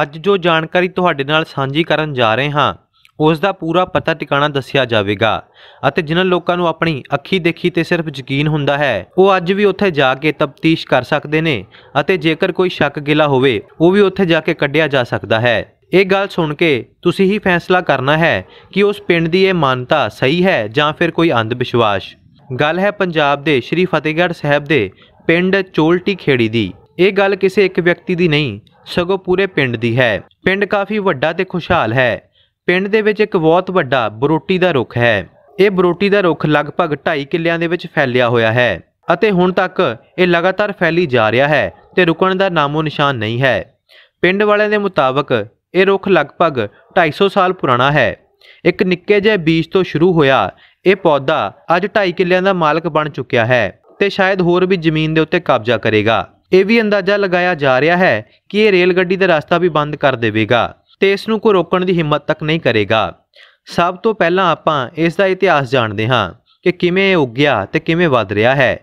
ਅੱਜ ਜੋ ਜਾਣਕਾਰੀ ਤੁਹਾਡੇ ਨਾਲ ਸਾਂਝੀ ਕਰਨ ਜਾ ਰਹੇ ਹਾਂ ਉਸ ਦਾ ਪੂਰਾ ਪਤਾ ਟਿਕਾਣਾ ਦੱਸਿਆ ਜਾਵੇਗਾ ਅਤੇ ਜਿਨ੍ਹਾਂ ਲੋਕਾਂ ਨੂੰ ਆਪਣੀ ਅੱਖੀ ਦੇਖੀ ਤੇ ਸਿਰਫ ਯਕੀਨ ਹੁੰਦਾ ਹੈ ਉਹ ਅੱਜ ਵੀ ਉੱਥੇ ਜਾ ਕੇ ਤਫਤੀਸ਼ ਕਰ ਸਕਦੇ ਨੇ ਅਤੇ ਜੇਕਰ ਕੋਈ ਸ਼ੱਕ ਗਿਲਾ ਹੋਵੇ ਉਹ ਵੀ ਉੱਥੇ ਜਾ ਕੇ ਕੱਢਿਆ ਜਾ ਸਕਦਾ ਹੈ ਇਹ ਗੱਲ ਸੁਣ ਕੇ ਤੁਸੀਂ ਹੀ ਫੈਸਲਾ ਕਰਨਾ ਹੈ ਕਿ ਉਸ ਪਿੰਡ ਦੀ ਇਹ ਮਾਨਤਾ ਸਹੀ ਹੈ ਜਾਂ ਫਿਰ ਕੋਈ ਅੰਧ ਵਿਸ਼ਵਾਸ ਗੱਲ ਹੈ ਪੰਜਾਬ ਦੇ ਸ਼੍ਰੀ ਫਤਿਹਗੜ੍ਹ ਸਾਹਿਬ ਦੇ ਪਿੰਡ ਚੋਲਟੀ ਖੇੜੀ ਦੀ ਇਹ ਗੱਲ ਕਿਸੇ ਇੱਕ ਵਿਅਕਤੀ ਦੀ ਨਹੀਂ ਸਗੋਂ ਪੂਰੇ ਪਿੰਡ ਦੀ ਹੈ ਪਿੰਡ ਕਾਫੀ ਵੱਡਾ ਤੇ ਖੁਸ਼ਹਾਲ ਹੈ ਪਿੰਡ ਦੇ ਵਿੱਚ ਇੱਕ ਬਹੁਤ ਵੱਡਾ ਬਰੋਟੀ ਦਾ ਰੁੱਖ ਹੈ ਇਹ ਬਰੋਟੀ ਦਾ ਰੁੱਖ ਲਗਭਗ 2.5 ਕਿੱਲਿਆਂ ਦੇ ਵਿੱਚ ਫੈਲਿਆ ਹੋਇਆ ਹੈ ਅਤੇ ਹੁਣ ਤੱਕ ਇਹ ਲਗਾਤਾਰ ਫੈਲੀ ਜਾ ਰਿਹਾ ਹੈ ਤੇ ਰੁਕਣ ਦਾ ਨਾਮੋ ਨਿਸ਼ਾਨ ਨਹੀਂ ਹੈ ਪਿੰਡ ਵਾਲਿਆਂ ਦੇ ਮੁਤਾਬਕ ਇਹ ਰੁੱਖ ਲਗਭਗ 250 ਸਾਲ ਪੁਰਾਣਾ ਹੈ ਇੱਕ ਨਿੱਕੇ ਜਿਹੇ ਬੀਜ ਤੋਂ ਸ਼ੁਰੂ ਹੋਇਆ ਇਹ ਪੌਦਾ ਅੱਜ 2.5 ਕਿੱਲਿਆਂ ਦਾ ਮਾਲਕ ਬਣ ਚੁੱਕਿਆ ਹੈ ਤੇ ਸ਼ਾਇਦ ਹੋਰ ਵੀ ਜ਼ਮੀਨ ਦੇ ਉੱਤੇ ਕਬਜ਼ਾ ਕਰੇਗਾ ਇਹ ਵੀ ਅੰਦਾਜ਼ਾ ਲਗਾਇਆ ਜਾ ਰਿਹਾ ਹੈ ਕਿ ਇਹ ਰੇਲ ਗੱਡੀ ਦਾ ਰਸਤਾ ਵੀ ਬੰਦ ਕਰ ਦੇਵੇਗਾ ਤੇ ਇਸ ਨੂੰ ਕੋ ਰੋਕਣ ਦੀ ਹਿੰਮਤ ਤੱਕ ਨਹੀਂ ਕਰੇਗਾ ਸਭ ਤੋਂ ਪਹਿਲਾਂ ਆਪਾਂ ਇਸ ਦਾ ਇਤਿਹਾਸ ਜਾਣਦੇ ਹਾਂ ਕਿ ਕਿਵੇਂ ਇਹ ਉੱਗਿਆ ਤੇ ਕਿਵੇਂ ਵੱਧ ਰਿਹਾ ਹੈ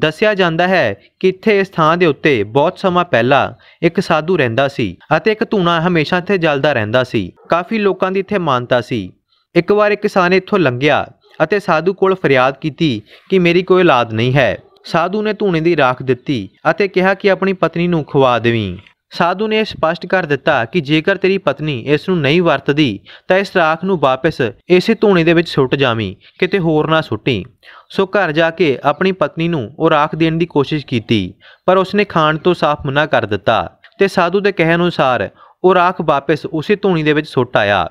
ਦੱਸਿਆ ਜਾਂਦਾ ਹੈ ਕਿ ਇੱਥੇ ਇਸ ਥਾਂ ਦੇ ਉੱਤੇ ਬਹੁਤ ਸਮਾਂ ਪਹਿਲਾਂ ਇੱਕ ਸਾਧੂ ਰਹਿੰਦਾ ਸੀ ਅਤੇ ਇੱਕ ਧੂਣਾ ਹਮੇਸ਼ਾ ਇੱਥੇ ਜਲਦਾ ਰਹਿੰਦਾ ਸੀ ਕਾਫੀ ਲੋਕਾਂ ਦੀ ਇੱਥੇ ਮਾਨਤਾ ਸੀ ਇੱਕ ਵਾਰ ਇੱਕ ਕਿਸਾਨ ਇੱਥੋਂ ਲੰਘਿਆ ਅਤੇ ਸਾਧੂ ਕੋਲ ਫਰਿਆਦ ਕੀਤੀ ਕਿ ਮੇਰੀ ਕੋਈ ਔਲਾਦ ਨਹੀਂ ਹੈ ਸਾਧੂ ਨੇ ਧੂਣੇ ਦੀ ਰਾਖ ਦਿੱਤੀ ਅਤੇ ਕਿਹਾ ਕਿ ਆਪਣੀ ਪਤਨੀ ਨੂੰ ਖਵਾ ਦੇਵੀਂ ਸਾਧੂ ਨੇ ਸਪਸ਼ਟ ਕਰ ਦਿੱਤਾ ਕਿ ਜੇਕਰ ਤੇਰੀ ਪਤਨੀ ਇਸ ਨੂੰ ਨਹੀਂ ਵਰਤਦੀ ਤਾਂ ਇਸ ਰਾਖ ਨੂੰ ਵਾਪਸ ਇਸੇ ਧੂਣੇ ਦੇ ਵਿੱਚ ਸੁੱਟ ਜਾਵੀਂ ਕਿਤੇ ਹੋਰ ਨਾ ਸੁੱਟੀ ਸੋ ਘਰ ਜਾ ਕੇ ਆਪਣੀ ਪਤਨੀ ਨੂੰ ਉਹ ਰਾਖ ਦੇਣ ਦੀ ਕੋਸ਼ਿਸ਼ ਕੀਤੀ ਪਰ ਉਸਨੇ ਖਾਣ ਤੋਂ ਸਾਫ਼ ਮਨਾ ਕਰ ਦਿੱਤਾ ਤੇ ਸਾਧੂ ਦੇ ਕਹਿਣ ਅਨੁਸਾਰ ਉਹ ਰਾਖ ਵਾਪਸ ਉਸੇ ਧੂਣੀ ਦੇ ਵਿੱਚ ਸੁੱਟ ਆਇਆ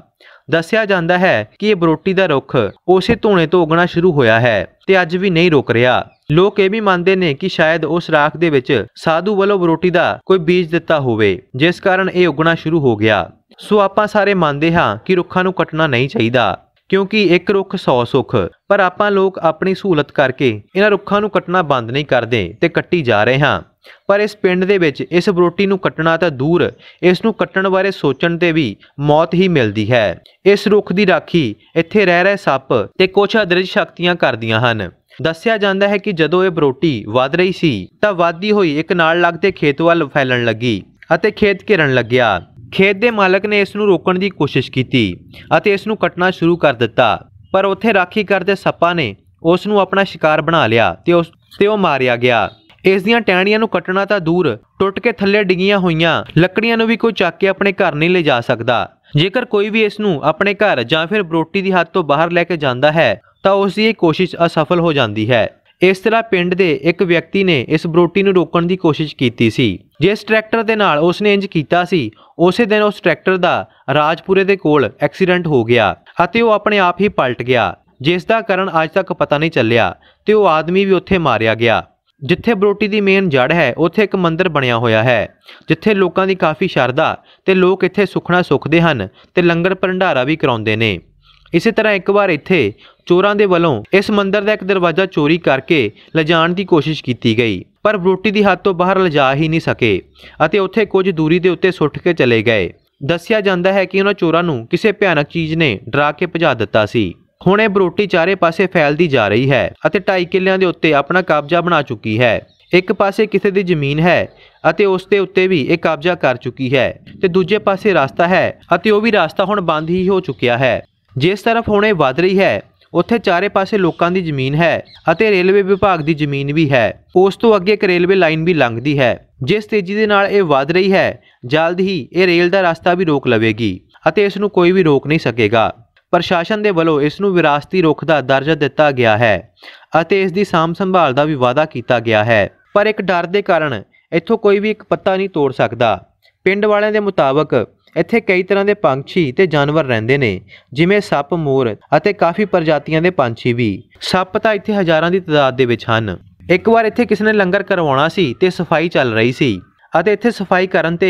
ਦੱਸਿਆ ਜਾਂਦਾ ਹੈ ਕਿ ਇਹ ਬਰੋਟੀ ਦਾ ਰੁੱਖ ਉਸੇ ਧੂਣੇ ਤੋਂ ਉਗਣਾ ਸ਼ੁਰੂ ਹੋਇਆ ਹੈ ਤੇ ਅੱਜ ਵੀ ਨਹੀਂ ਰੁਕ ਰਿਹਾ ਲੋਕ ਇਹ ਵੀ ਮੰਨਦੇ ਨੇ ਕਿ ਸ਼ਾਇਦ ਉਸ ਰਾਖ ਦੇ ਵਿੱਚ ਸਾਧੂ ਵੱਲੋਂ ਬਰੋਟੀ ਦਾ ਕੋਈ ਬੀਜ ਦਿੱਤਾ ਹੋਵੇ ਜਿਸ ਕਾਰਨ ਇਹ ਉਗਣਾ ਸ਼ੁਰੂ ਹੋ ਗਿਆ ਸੋ ਆਪਾਂ ਸਾਰੇ ਮੰਨਦੇ ਹਾਂ ਕਿ ਰੁੱਖਾਂ ਨੂੰ ਕੱਟਣਾ ਨਹੀਂ ਚਾਹੀਦਾ ਕਿਉਂਕਿ ਇੱਕ ਰੁੱਖ 100 ਸੁੱਖ ਪਰ ਆਪਾਂ ਲੋਕ ਆਪਣੀ ਸਹੂਲਤ ਕਰਕੇ ਇਹਨਾਂ ਰੁੱਖਾਂ ਨੂੰ ਕੱਟਣਾ ਬੰਦ ਨਹੀਂ ਕਰਦੇ ਤੇ ਕੱਟੀ ਜਾ ਰਹੇ ਹਾਂ ਪਰ ਇਸ ਪਿੰਡ ਦੇ ਵਿੱਚ ਇਸ ਬਰੋਟੀ ਨੂੰ ਕੱਟਣਾ ਤਾਂ ਦੂਰ ਇਸ ਨੂੰ ਕੱਟਣ ਬਾਰੇ ਸੋਚਣ ਤੇ ਵੀ ਮੌਤ ਹੀ ਮਿਲਦੀ ਹੈ ਇਸ ਰੁੱਖ ਦੀ ਰਾਖੀ ਇੱਥੇ ਰਹਿ ਰਹੇ ਸੱਪ ਤੇ ਕੁਝ ਅਦ੍ਰਿਸ਼ ਸ਼ਕਤੀਆਂ ਕਰਦੀਆਂ ਹਨ ਦੱਸਿਆ ਜਾਂਦਾ ਹੈ ਕਿ ਜਦੋਂ ਇਹ ਬਰੋਟੀ ਵਧ ਰਹੀ ਸੀ ਤਾਂ ਵਾਦੀ ਹੋਈ ਇੱਕ ਨਾਲ ਲੱਗਦੇ ਖੇਤ ਵੱਲ ਫੈਲਣ ਲੱਗੀ ਅਤੇ ਖੇਤ ਘਿਰਨ ਲੱਗਿਆ ਖੇਤ ਦੇ ਮਾਲਕ ਨੇ ਇਸ ਨੂੰ ਰੋਕਣ ਦੀ ਕੋਸ਼ਿਸ਼ ਕੀਤੀ ਅਤੇ ਇਸ ਨੂੰ ਕੱਟਣਾ ਸ਼ੁਰੂ ਕਰ ਦਿੱਤਾ ਪਰ ਉੱਥੇ ਰਾਖੀ ਕਰਦੇ ਸੱਪਾਂ ਨੇ ਉਸ ਨੂੰ ਆਪਣਾ ਸ਼ਿਕਾਰ ਬਣਾ ਲਿਆ ਤੇ ਉਸ ਤੇ ਉਹ ਮਾਰਿਆ ਗਿਆ ਇਸ ਦੀਆਂ ਟਹਿਣੀਆਂ ਨੂੰ ਕੱਟਣਾ ਤਾਂ ਦੂਰ ਟੁੱਟ ਕੇ ਥੱਲੇ ਡਿੱਗੀਆਂ ਹੋਈਆਂ ਲੱਕੜੀਆਂ ਨੂੰ ਵੀ ਕੋਈ ਚੱਕ ਕੇ ਆਪਣੇ ਘਰ ਨਹੀਂ ਲੈ ਜਾ ਸਕਦਾ ਜੇਕਰ ਕੋਈ ਵੀ ਇਸ ਨੂੰ ਆਪਣੇ ਘਰ ਜਾਂ ਫਿਰ ਬਰੋਟੀ ਦੀ ਹੱਦ ਤੋਂ ਬਾਹਰ ਲੈ ਕੇ ਜਾਂਦਾ ਹੈ ਤਾਂ ਉਸ ਦੀ ਇਹ ਕੋਸ਼ਿਸ਼ ਅਸਫਲ ਹੋ ਜਾਂਦੀ ਹੈ ਇਸ ਤਰ੍ਹਾਂ ਪਿੰਡ ਦੇ ਇੱਕ ਵਿਅਕਤੀ ਨੇ ਇਸ ਬਰੋਟੀ ਨੂੰ ਰੋਕਣ ਦੀ ਕੋਸ਼ਿਸ਼ ਕੀਤੀ ਸੀ ਜਿਸ ਟਰੈਕਟਰ ਦੇ ਨਾਲ ਉਸਨੇ ਇੰਜ ਕੀਤਾ ਸੀ ਉਸੇ ਦਿਨ ਉਸ ਟਰੈਕਟਰ ਦਾ ਰਾਜਪੁਰੇ ਦੇ ਕੋਲ ਐਕਸੀਡੈਂਟ ਹੋ ਗਿਆ ਅਤੇ ਉਹ ਆਪਣੇ ਆਪ ਹੀ ਪਲਟ ਗਿਆ ਜਿਸ ਦਾ ਕਾਰਨ ਅੱਜ ਤੱਕ ਪਤਾ ਨਹੀਂ ਚੱਲਿਆ ਤੇ ਉਹ ਆਦਮੀ ਵੀ ਉੱਥੇ ਮਾਰਿਆ ਗਿਆ ਜਿੱਥੇ ਬਰੋਟੀ ਦੀ ਮੇਨ ਜੜ ਹੈ ਉੱਥੇ ਇੱਕ ਮੰਦਿਰ ਬਣਿਆ ਹੋਇਆ ਹੈ ਜਿੱਥੇ ਲੋਕਾਂ ਦੀ ਕਾਫੀ ਸ਼ਰਧਾ ਤੇ ਲੋਕ ਇੱਥੇ ਸੁਖਣਾ ਸੁਖਦੇ ਹਨ ਤੇ ਲੰਗਰ ਭੰਡਾਰਾ ਵੀ ਕਰਾਉਂਦੇ ਨੇ ਇਸੇ ਤਰ੍ਹਾਂ ਇੱਕ ਵਾਰ ਇੱਥੇ ਚੋਰਾਂ ਦੇ ਵੱਲੋਂ ਇਸ ਮੰਦਿਰ ਦਾ ਇੱਕ ਦਰਵਾਜ਼ਾ ਚੋਰੀ ਕਰਕੇ ਲਿਜਾਣ ਦੀ ਕੋਸ਼ਿਸ਼ ਕੀਤੀ ਗਈ ਪਰ ਬਰੋਟੀ ਦੀ ਹੱਥ ਤੋਂ ਬਾਹਰ ਲਿਜਾ ਹੀ ਨਹੀਂ ਸਕੇ ਅਤੇ ਉੱਥੇ ਕੁਝ ਦੂਰੀ ਦੇ ਉੱਤੇ ਸੁੱਟ ਕੇ ਚਲੇ ਗਏ ਦੱਸਿਆ ਜਾਂਦਾ ਹੈ ਕਿ ਉਹਨਾਂ ਚੋਰਾਂ ਨੂੰ ਕਿਸੇ ਭਿਆਨਕ ਚੀਜ਼ ਨੇ ਡਰਾ ਕੇ ਭਜਾ ਦਿੱਤਾ ਸੀ ਹੁਣ ਇਹ ਬਰੋਟੀ ਚਾਰੇ ਪਾਸੇ ਫੈਲਦੀ ਜਾ ਰਹੀ ਹੈ ਅਤੇ 2.5 ਕਿੱਲਿਆਂ ਦੇ ਉੱਤੇ ਆਪਣਾ ਕਬਜ਼ਾ ਬਣਾ ਚੁੱਕੀ ਹੈ ਇੱਕ ਪਾਸੇ ਕਿਸੇ ਦੀ ਜ਼ਮੀਨ ਹੈ ਅਤੇ ਉਸ ਦੇ ਉੱਤੇ ਵੀ ਇਹ ਕਬਜ਼ਾ ਕਰ ਚੁੱਕੀ ਹੈ ਤੇ ਦੂਜੇ ਪਾਸੇ ਰਸਤਾ ਹੈ ਅਤੇ ਉਹ ਵੀ ਰਸਤਾ ਹੁਣ ਬੰਦ ਹੀ ਹੋ ਚੁੱਕਿਆ ਹੈ ਜਿਸ ਤਰਫ ਹੁਣ ਇਹ ਵੱਧ ਰਹੀ ਹੈ ਉੱਥੇ ਚਾਰੇ ਪਾਸੇ ਲੋਕਾਂ ਦੀ ਜ਼ਮੀਨ ਹੈ ਅਤੇ ਰੇਲਵੇ ਵਿਭਾਗ ਦੀ ਜ਼ਮੀਨ ਵੀ ਹੈ ਉਸ ਤੋਂ ਅੱਗੇ ਇੱਕ ਰੇਲਵੇ ਲਾਈਨ ਵੀ ਲੰਘਦੀ ਹੈ ਜਿਸ ਤੇਜ਼ੀ ਦੇ ਨਾਲ ਇਹ ਵੱਧ ਰਹੀ ਹੈ ਜਲਦ ਹੀ ਇਹ ਰੇਲ ਦਾ ਰਸਤਾ ਵੀ ਰੋਕ ਲਵੇਗੀ ਅਤੇ ਇਸ ਨੂੰ ਕੋਈ ਵੀ ਰੋਕ ਨਹੀਂ ਸਕੇਗਾ ਪ੍ਰਸ਼ਾਸਨ ਦੇ ਵੱਲੋਂ ਇਸ ਨੂੰ ਵਿਰਾਸਤੀ ਰੁੱਖ ਦਾ ਦਰਜਾ ਦਿੱਤਾ ਗਿਆ ਹੈ ਅਤੇ ਇਸ ਦੀ ਸਾਂਭ ਸੰਭਾਲ ਦਾ ਵੀ ਵਾਅਦਾ ਕੀਤਾ ਗਿਆ ਹੈ ਪਰ ਇੱਕ ਡਰ ਦੇ ਕਾਰਨ ਇੱਥੋਂ ਕੋਈ ਵੀ ਇੱਕ ਪੱਤਾ ਨਹੀਂ ਤੋੜ ਸਕਦਾ ਪਿੰਡ ਵਾਲਿਆਂ ਦੇ ਮੁਤਾਬਕ ਇੱਥੇ ਕਈ ਤਰ੍ਹਾਂ ਦੇ ਪੰਛੀ ਤੇ ਜਾਨਵਰ ਰਹਿੰਦੇ ਨੇ ਜਿਵੇਂ ਸੱਪ ਮੋਰ ਅਤੇ ਕਾਫੀ ਪ੍ਰਜਾਤੀਆਂ ਦੇ ਪੰਛੀ ਵੀ ਸੱਪ ਤਾਂ ਇੱਥੇ ਹਜ਼ਾਰਾਂ ਦੀ ਤਾਦਾਦ ਦੇ ਵਿੱਚ ਹਨ ਇੱਕ ਵਾਰ ਇੱਥੇ ਕਿਸੇ ਨੇ ਲੰਗਰ ਕਰਵਾਉਣਾ ਸੀ ਤੇ ਸਫਾਈ ਚੱਲ ਰਹੀ ਸੀ ਅਤੇ ਇੱਥੇ ਸਫਾਈ ਕਰਨ ਤੇ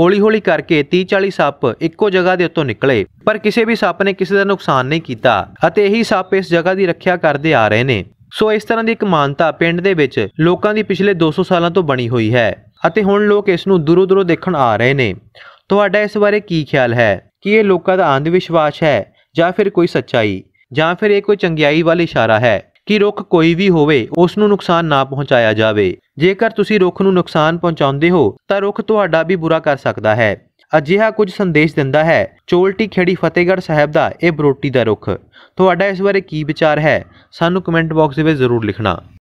ਹੌਲੀ-ਹੌਲੀ ਕਰਕੇ 30-40 ਸੱਪ ਇੱਕੋ ਜਗ੍ਹਾ ਦੇ ਉੱਤੋਂ ਨਿਕਲੇ ਪਰ ਕਿਸੇ ਵੀ ਸੱਪ ਨੇ ਕਿਸੇ ਦਾ ਨੁਕਸਾਨ ਨਹੀਂ ਕੀਤਾ ਅਤੇ ਇਹੀ ਸੱਪ ਇਸ ਜਗ੍ਹਾ ਦੀ ਰੱਖਿਆ ਕਰਦੇ ਆ ਰਹੇ ਨੇ ਸੋ ਇਸ ਤਰ੍ਹਾਂ ਦੀ ਇੱਕ ਮਾਨਤਾ ਪਿੰਡ ਦੇ ਵਿੱਚ ਲੋਕਾਂ ਦੀ ਪਿਛਲੇ 200 ਸਾਲਾਂ ਤੋਂ ਬਣੀ ਹੋਈ ਹੈ ਅਤੇ ਹੁਣ ਲੋਕ ਇਸ ਨੂੰ ਦੂਰੋਂ ਦੂਰੋਂ ਦੇਖਣ ਆ ਰਹੇ ਨੇ ਤੁਹਾਡਾ ਇਸ ਬਾਰੇ ਕੀ ਖਿਆਲ ਹੈ ਕਿ ਇਹ ਲੋਕਾਂ ਦਾ ਅੰਧ ਵਿਸ਼ਵਾਸ ਹੈ ਜਾਂ ਫਿਰ ਕੋਈ ਸੱਚਾਈ ਜਾਂ ਫਿਰ ਇਹ ਕੋਈ ਚੰਗਿਆਈ ਵਾਲਾ ਇਸ਼ਾਰਾ ਹੈ ਕਿ ਰੁੱਖ ਕੋਈ ਵੀ ਹੋਵੇ ਉਸ ਨੂੰ ਨੁਕਸਾਨ ਨਾ ਪਹੁੰਚਾਇਆ ਜਾਵੇ ਜੇਕਰ ਤੁਸੀਂ ਰੁੱਖ ਨੂੰ ਨੁਕਸਾਨ ਪਹੁੰਚਾਉਂਦੇ ਹੋ ਤਾਂ ਰੁੱਖ ਤੁਹਾਡਾ ਵੀ ਬੁਰਾ ਕਰ ਸਕਦਾ ਹੈ ਅਜਿਹਾ ਕੁਝ ਸੰਦੇਸ਼ ਦਿੰਦਾ ਹੈ ਚੋਲਟੀ ਖੇੜੀ ਫਤੇਗੜ ਸਾਹਿਬ ਦਾ ਇਹ ਬਰੋਟੀ ਦਾ ਰੁੱਖ ਤੁਹਾਡਾ ਇਸ ਬਾਰੇ ਕੀ ਵਿਚਾਰ ਹੈ ਸਾਨੂੰ ਕਮੈਂਟ ਬਾਕਸ ਦੇ ਵਿੱਚ ਜ਼ਰੂਰ ਲਿਖਣਾ